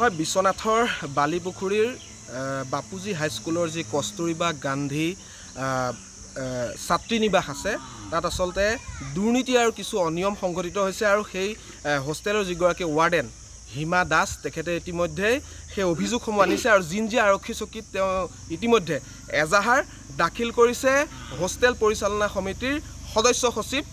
মই বিশ্বনাথৰ বালিপুখুৰীৰ বাপুজী হাইস্কুলৰ যি কস্তুৰীবা গান্ধী ছাত্ৰী নিবাস আছে তাত আচলতে দুৰ্নীতি আৰু কিছু অনিয়ম সংঘটিত হৈছে আৰু সেই হোষ্টেলৰ যিগৰাকী ৱাৰ্ডেন হিমা দাস তেখেতে ইতিমধ্যেই সেই অভিযোগসমূহ আনিছে আৰু জিন জিঞ্জি আৰক্ষী চকীত তেওঁ ইতিমধ্যে এজাহাৰ দাখিল কৰিছে হোষ্টেল পৰিচালনা সমিতিৰ সদস্য সচিব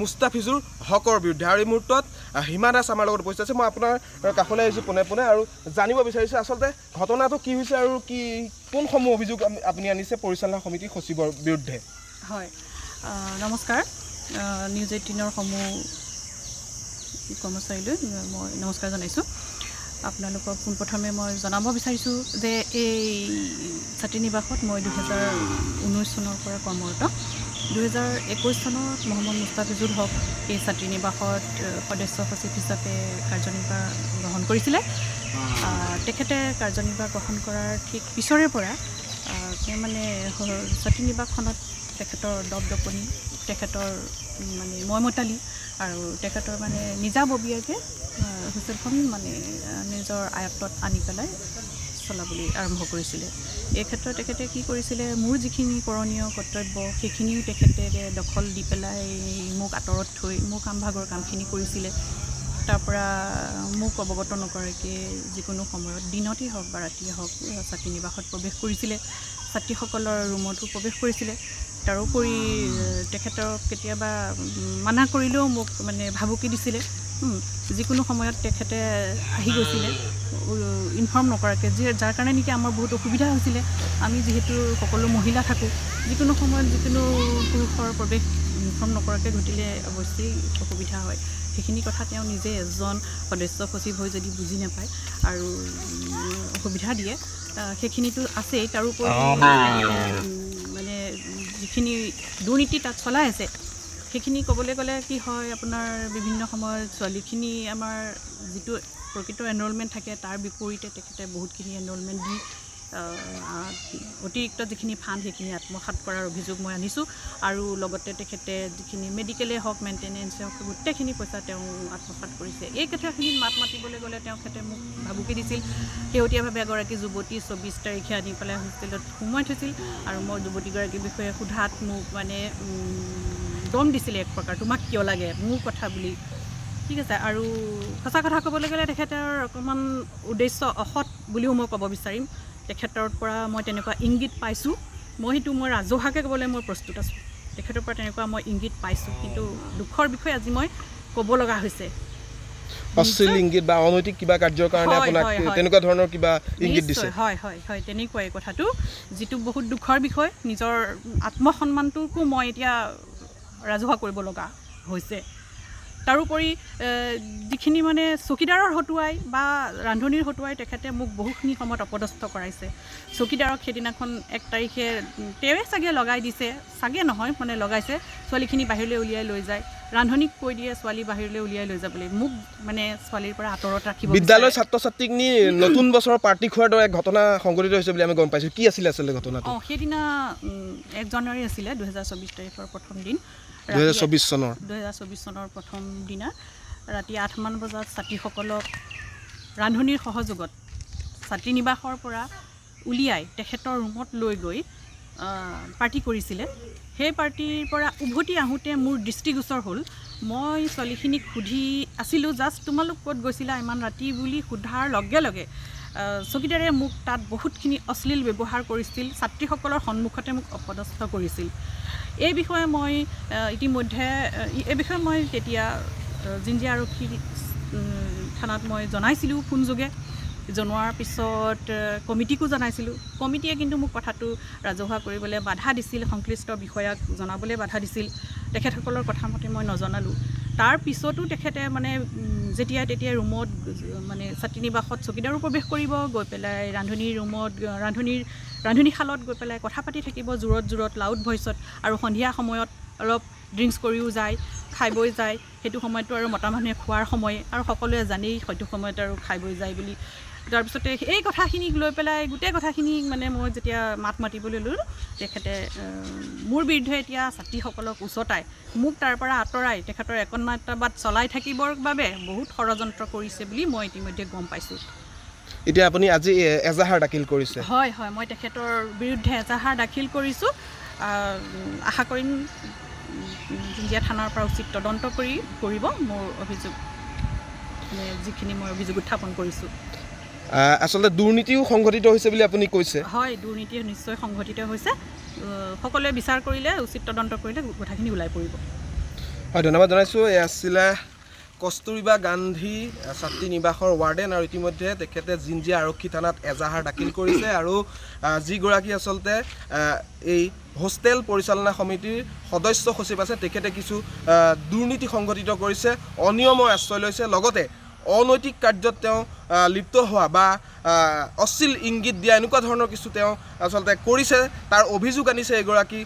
মুস্তাফিজুৰ হকৰ বিৰুদ্ধে আৰু এই মুহূৰ্তত হিমা দাস আমাৰ লগত উপস্থিত আছে মই আপোনাৰ কাষলৈ আহিছোঁ পোনে পোনে আৰু জানিব বিচাৰিছোঁ আচলতে ঘটনাটো কি হৈছে আৰু কি কোনসমূহ অভিযোগ আপুনি আনিছে পৰিচালনা সমিতি সচিবৰ বিৰুদ্ধে হয় নমস্কাৰ নিউজ এইটিনৰ সমূহ কৰ্মচাৰীলৈ মই নমস্কাৰ জনাইছোঁ আপোনালোকক পোনপ্ৰথমে মই জনাব বিচাৰিছোঁ যে এই ছাত্ৰী নিবাসত মই দুহেজাৰ ঊনৈছ চনৰ পৰা কৰ্মৰত দুহেজাৰ একৈছ চনত মহম্মদ মুস্তাফিজুল হক এই ছাত্ৰী নিবাসত সদস্য সচিব হিচাপে কাৰ্যনিৰ্বাহ গ্ৰহণ কৰিছিলে তেখেতে কাৰ্যনিৰ্বাহ গ্ৰহণ কৰাৰ ঠিক পিছৰে পৰা তেওঁ মানে ছাত্ৰী নিবাসখনত তেখেতৰ দপ দপনি তেখেতৰ মানে মইমতালি আৰু তেখেতৰ মানে নিজাববীয়াকৈ হোষ্টেলখন মানে নিজৰ আয়ত্তত আনি পেলাই চলাবলৈ আৰম্ভ কৰিছিলে এই ক্ষেত্ৰত তেখেতে কি কৰিছিলে মোৰ যিখিনি কৰণীয় কৰ্তব্য সেইখিনিও তেখেতে দখল দি পেলাই মোক আঁতৰত থৈ মোৰ কামভাগৰ কামখিনি কৰিছিলে তাৰপৰা মোক অৱগত নকৰাকৈ যিকোনো সময়ত দিনতেই হওক বা ৰাতিয়ে হওক ছাত্ৰী নিবাসত প্ৰৱেশ কৰিছিলে ছাত্ৰীসকলৰ ৰুমতো প্ৰৱেশ কৰিছিলে তাৰোপৰি তেখেতক কেতিয়াবা মানা কৰিলেও মোক মানে ভাবুকি দিছিলে যিকোনো সময়ত তেখেতে আহি গৈছিলে ইনফৰ্ম নকৰাকৈ যি যাৰ কাৰণে নেকি আমাৰ বহুত অসুবিধা হৈছিলে আমি যিহেতু সকলো মহিলা থাকোঁ যিকোনো সময়ত যিকোনো পুৰুষৰ প্ৰৱেশ ইনফৰ্ম নকৰাকৈ ঘটিলে অৱশ্যেই অসুবিধা হয় সেইখিনি কথা তেওঁ নিজে এজন সদস্য সচিব হৈ যদি বুজি নাপায় আৰু অসুবিধা দিয়ে সেইখিনিতো আছেই তাৰোপৰি মানে যিখিনি দুৰ্নীতি তাত চলাই আছে সেইখিনি ক'বলৈ গ'লে কি হয় আপোনাৰ বিভিন্ন সময়ত ছোৱালীখিনি আমাৰ যিটো প্ৰকৃত এনৰোলমেণ্ট থাকে তাৰ বিপৰীতে তেখেতে বহুতখিনি এনৰোলমেণ্ট দি অতিৰিক্ত যিখিনি ফাণ্ড সেইখিনি আত্মসাত কৰাৰ অভিযোগ মই আনিছোঁ আৰু লগতে তেখেতে যিখিনি মেডিকেলেই হওক মেইনটেনেঞ্চেই হওক গোটেইখিনি পইচা তেওঁ আত্মসাত কৰিছে এই কথাখিনিত মাত মাতিবলৈ গ'লে তেখেতে মোক ভাবুকি দিছিল শেহতীয়াভাৱে এগৰাকী যুৱতী চৌবিছ তাৰিখে আনি পেলাই হোষ্টেলত সোমোৱাই থৈছিল আৰু মই যুৱতীগৰাকীৰ বিষয়ে সোধাত মোক মানে দম দিছিলে এক প্ৰকাৰ তোমাক কিয় লাগে মোৰ কথা বুলি ঠিক আছে আৰু সঁচা কথা ক'বলৈ গ'লে তেখেতৰ অকণমান উদ্দেশ্য অসৎ বুলিও মই ক'ব বিচাৰিম তেখেতৰ পৰা মই তেনেকুৱা ইংগিত পাইছোঁ মই সেইটো মই ৰাজহুৱাকৈ ক'বলৈ মই প্ৰস্তুত আছোঁ তেখেতৰ পৰা তেনেকুৱা মই ইংগিত পাইছোঁ কিন্তু দুখৰ বিষয়ে আজি মই ক'ব লগা হৈছে তেনেকুৱাই কথাটো যিটো বহুত দুখৰ বিষয় নিজৰ আত্মসন্মানটোকো মই এতিয়া ৰাজহুৱা কৰিব লগা হৈছে তাৰোপৰি যিখিনি মানে চকীদাৰৰ হতুৱাই বা ৰান্ধনীৰ হতুৱাই তেখেতে মোক বহুখিনি সময়ত অপদস্থ কৰাইছে চকীদাৰক সেইদিনাখন এক তাৰিখে তেওঁৱে চাগে লগাই দিছে চাগে নহয় মানে লগাইছে ছোৱালীখিনি বাহিৰলৈ উলিয়াই লৈ যায় ৰান্ধনীক কৈ দিয়ে ছোৱালী বাহিৰলৈ উলিয়াই লৈ যাবলৈ মোক মানে ছোৱালীৰ পৰা আঁতৰত ৰাখিব বিদ্যালয়ৰ ছাত্ৰ ছাত্ৰীক নি নতুন বছৰৰ পাৰ্টি খোৱাৰ দৰে ঘটনা সংঘটিত হৈছে বুলি আমি গম পাইছোঁ কি আছিলে আচলতে ঘটনা অঁ সেইদিনা এক জানুৱাৰী আছিলে দুহেজাৰ চৌবিছ তাৰিখৰ প্ৰথম দিন চৌবিশ চনৰ দুহেজাৰ চৌবিছ চনৰ প্ৰথম দিনা ৰাতি আঠমান বজাত ছাত্ৰীসকলক ৰান্ধনীৰ সহযোগত ছাত্ৰীনিবাসৰ পৰা উলিয়াই তেখেতৰ ৰুমত লৈ গৈ পাৰ্টি কৰিছিলে সেই পাৰ্টিৰ পৰা উভতি আহোঁতে মোৰ দৃষ্টিগোচৰ হ'ল মই ছোৱালীখিনিক সুধি আছিলোঁ জাষ্ট তোমালোক ক'ত গৈছিলা ইমান ৰাতি বুলি সোধাৰ লগে লগে চকীদাৰে মোক তাত বহুতখিনি অশ্লীল ব্যৱহাৰ কৰিছিল ছাত্ৰীসকলৰ সন্মুখতে মোক অপদস্থ কৰিছিল এই বিষয়ে মই ইতিমধ্যে এই বিষয়ে মই তেতিয়া জিঞ্জি আৰক্ষী থানাত মই জনাইছিলোঁ ফোনযোগে জনোৱাৰ পিছত কমিটিকো জনাইছিলোঁ কমিটিয়ে কিন্তু মোক কথাটো ৰাজহুৱা কৰিবলৈ বাধা দিছিল সংশ্লিষ্ট বিষয়াক জনাবলৈ বাধা দিছিল তেখেতসকলৰ কথামতে মই নজনালোঁ তাৰ পিছতো তেখেতে মানে যেতিয়া তেতিয়া ৰুমত মানে নিবাসত চকীদাৰো প্ৰৱেশ কৰিব গৈ পেলাই ৰান্ধনীৰ ৰুমত ৰান্ধনীৰ ৰান্ধনীশালত গৈ পেলাই কথা পাতি থাকিব জোৰত জোৰত লাউড ভইচত আৰু সন্ধিয়া সময়ত অলপ ড্ৰিংকছ কৰিও যায় খাই বৈ যায় সেইটো সময়তো আৰু মতা মানুহে খোৱাৰ সময় আৰু সকলোৱে জানেই সেইটো সময়ত আৰু খাই বৈ যায় বুলি তাৰপিছতে এই কথাখিনিক লৈ পেলাই গোটেই কথাখিনি মানে মই যেতিয়া মাত মাতিবলৈ ল'লোঁ তেখেতে মোৰ বিৰুদ্ধে এতিয়া ছাত্ৰীসকলক উচতাই মোক তাৰ পৰা আঁতৰাই তেখেতৰ একন্মাত্ৰবাদ চলাই থাকিবৰ বাবে বহুত ষড়যন্ত্ৰ কৰিছে বুলি মই ইতিমধ্যে গম পাইছোঁ এতিয়া আপুনি আজি এজাহাৰ দাখিল কৰিছে হয় হয় মই তেখেতৰ বিৰুদ্ধে এজাহাৰ দাখিল কৰিছোঁ আশা কৰিম জিঞ্জিয়া থানাৰ পৰা উচিত তদন্ত কৰি কৰিব মোৰ অভিযোগ যিখিনি মই অভিযোগ উত্থাপন কৰিছোঁ আচলতে দুৰ্নীতিও সংঘটিত হৈছে বুলি আপুনি কৈছে হয় দুৰ্নীতি নিশ্চয় সংঘটিত হৈছে সকলোৱে বিচাৰ কৰিলে উচিত তদন্ত কৰিলে কথাখিনি ওলাই পৰিব হয় ধন্যবাদ জনাইছোঁ এয়া আছিলে কস্তুৰীবা গান্ধী ছাত্ৰী নিবাসৰ ৱাৰ্ডেন আৰু ইতিমধ্যে তেখেতে জিনজিয়া আৰক্ষী থানাত এজাহাৰ দাখিল কৰিছে আৰু যিগৰাকী আচলতে এই হোষ্টেল পৰিচালনা সমিতিৰ সদস্য সচিব আছে তেখেতে কিছু দুৰ্নীতি সংঘটিত কৰিছে অনিয়মৰ আশ্ৰয় লৈছে লগতে অনৈতিক কাৰ্যত তেওঁ লিপ্ত হোৱা বা অশ্লীল ইংগিত দিয়া এনেকুৱা ধৰণৰ কিছু তেওঁ আচলতে কৰিছে তাৰ অভিযোগ আনিছে এগৰাকী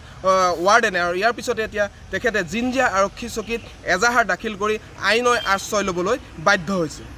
ৱাৰ্ডেনে আৰু ইয়াৰ পিছতে এতিয়া তেখেতে জিনজিয়া আৰক্ষী চকীত এজাহাৰ দাখিল কৰি আইনৰ আশ্ৰয় ল'বলৈ বাধ্য হৈছে